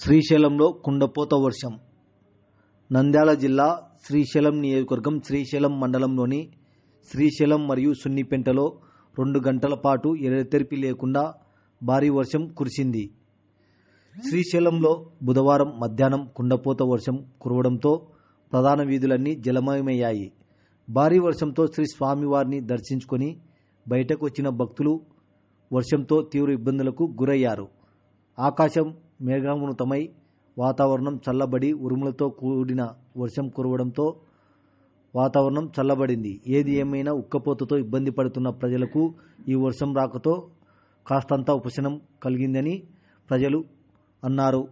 శ్రీశైలంలో కుండపోత వర్షం నంద్యాల జిల్లా శ్రీశైలం నియోజకవర్గం శ్రీశైలం మండలంలోని శ్రీశైలం మరియు సున్నిపెంటలో రెండు గంటల పాటు ఎడతెరిపి లేకుండా భారీ వర్షం కురిసింది శ్రీశైలంలో బుధవారం మధ్యాహ్నం కుండపోత వర్షం కురవడంతో ప్రధాన వీధులన్నీ జలమయమయ్యాయి భారీ వర్షంతో శ్రీ స్వామివారిని దర్శించుకొని బయటకు వచ్చిన భక్తులు వర్షంతో తీవ్ర ఇబ్బందులకు గురయ్యారు ఆకాశం మేఘావృతమై వాతావరణం చల్లబడి ఉరుములతో కూడిన వర్షం కురవడంతో వాతావరణం చల్లబడింది ఏది ఏమైనా ఉక్కపోతతో ఇబ్బంది పడుతున్న ప్రజలకు ఈ వర్షం రాకతో కాస్తంత ఉపశనం కలిగిందని ప్రజలు అన్నారు